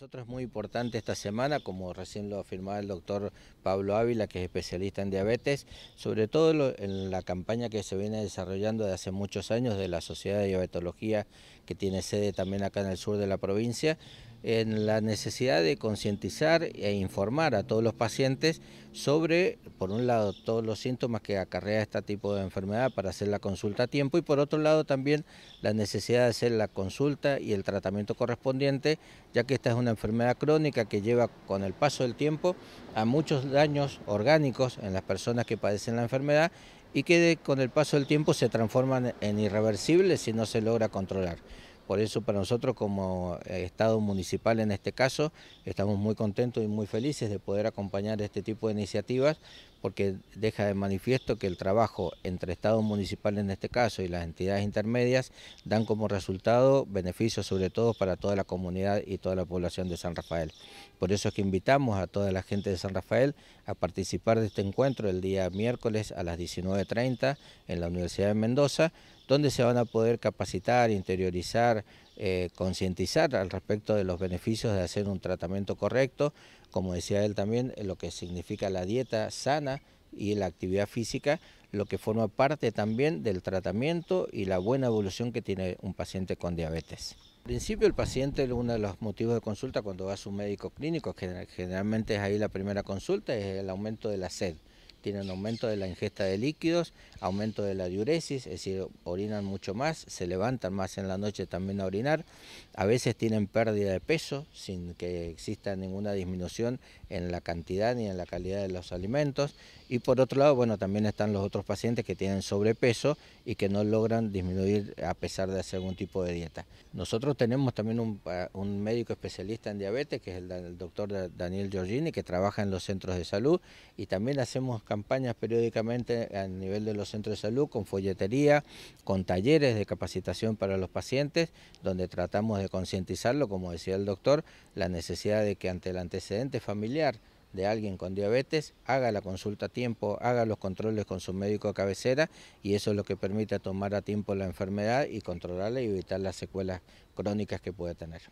nosotros es muy importante esta semana, como recién lo afirmaba el doctor Pablo Ávila, que es especialista en diabetes, sobre todo en la campaña que se viene desarrollando de hace muchos años de la Sociedad de Diabetología, que tiene sede también acá en el sur de la provincia, en la necesidad de concientizar e informar a todos los pacientes sobre, por un lado, todos los síntomas que acarrea este tipo de enfermedad para hacer la consulta a tiempo y por otro lado también la necesidad de hacer la consulta y el tratamiento correspondiente, ya que esta es una enfermedad crónica que lleva con el paso del tiempo a muchos daños orgánicos en las personas que padecen la enfermedad y que con el paso del tiempo se transforman en irreversibles si no se logra controlar. Por eso para nosotros como eh, Estado municipal en este caso estamos muy contentos y muy felices de poder acompañar este tipo de iniciativas porque deja de manifiesto que el trabajo entre Estado municipal en este caso y las entidades intermedias dan como resultado beneficios sobre todo para toda la comunidad y toda la población de San Rafael. Por eso es que invitamos a toda la gente de San Rafael a participar de este encuentro el día miércoles a las 19.30 en la Universidad de Mendoza donde se van a poder capacitar, interiorizar, eh, concientizar al respecto de los beneficios de hacer un tratamiento correcto, como decía él también, eh, lo que significa la dieta sana y la actividad física, lo que forma parte también del tratamiento y la buena evolución que tiene un paciente con diabetes. Al principio el paciente, uno de los motivos de consulta cuando va a su médico clínico, generalmente es ahí la primera consulta, es el aumento de la sed tienen aumento de la ingesta de líquidos, aumento de la diuresis, es decir, orinan mucho más, se levantan más en la noche también a orinar, a veces tienen pérdida de peso sin que exista ninguna disminución en la cantidad ni en la calidad de los alimentos y por otro lado, bueno, también están los otros pacientes que tienen sobrepeso y que no logran disminuir a pesar de hacer algún tipo de dieta. Nosotros tenemos también un, ah, médico especialista en diabetes que es el, doctor Daniel Giorgini que trabaja en los centros de salud y también hacemos campañas campañas periódicamente a nivel de los centros de salud con folletería, con talleres de capacitación para los pacientes, donde tratamos de concientizarlo, como decía el doctor, la necesidad de que ante el antecedente familiar de alguien con diabetes, haga la consulta a tiempo, haga los controles con su médico de cabecera y eso es lo que permite tomar a tiempo la enfermedad y controlarla y evitar las secuelas crónicas que puede tener.